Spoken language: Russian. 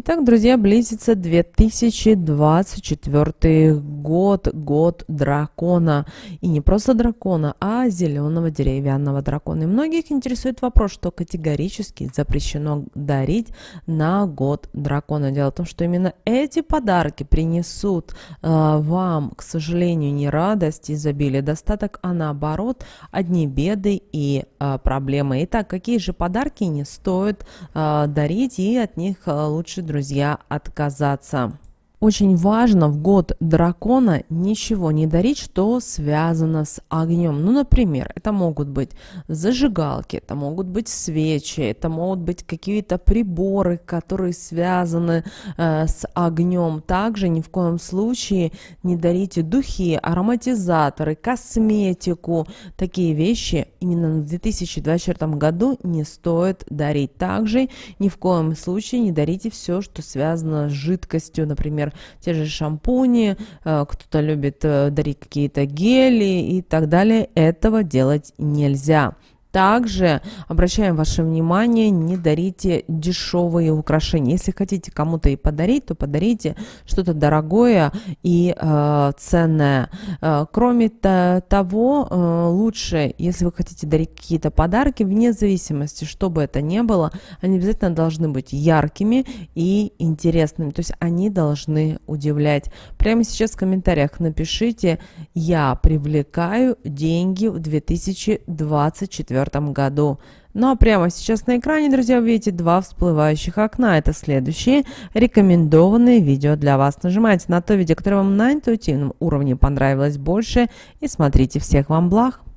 Итак, друзья, близится 2024 год, год дракона. И не просто дракона, а зеленого деревянного дракона. И многих интересует вопрос, что категорически запрещено дарить на год дракона. Дело в том, что именно эти подарки принесут э, вам, к сожалению, не радость, изобилие, достаток, а наоборот, одни беды и э, проблемы. Итак, какие же подарки не стоит э, дарить и от них э, лучше друзья, отказаться. Очень важно в год дракона ничего не дарить, что связано с огнем. Ну, например, это могут быть зажигалки, это могут быть свечи, это могут быть какие-то приборы, которые связаны э, с огнем. Также ни в коем случае не дарите духи, ароматизаторы, косметику. Такие вещи именно в 2024 году не стоит дарить. Также ни в коем случае не дарите все, что связано с жидкостью, например, например, те же шампуни, э, кто-то любит э, дарить какие-то гели и так далее. Этого делать нельзя. Также обращаем ваше внимание, не дарите дешевые украшения. Если хотите кому-то и подарить, то подарите что-то дорогое и э, ценное. Э, кроме того, э, лучше, если вы хотите дарить какие-то подарки, вне зависимости, что бы это ни было, они обязательно должны быть яркими и интересными. То есть они должны удивлять. Прямо сейчас в комментариях напишите, я привлекаю деньги в 2024 2024 году. Ну а прямо сейчас на экране, друзья, вы видите два всплывающих окна. Это следующие рекомендованные видео для вас. Нажимайте на то видео, которое вам на интуитивном уровне понравилось больше и смотрите всех вам благ.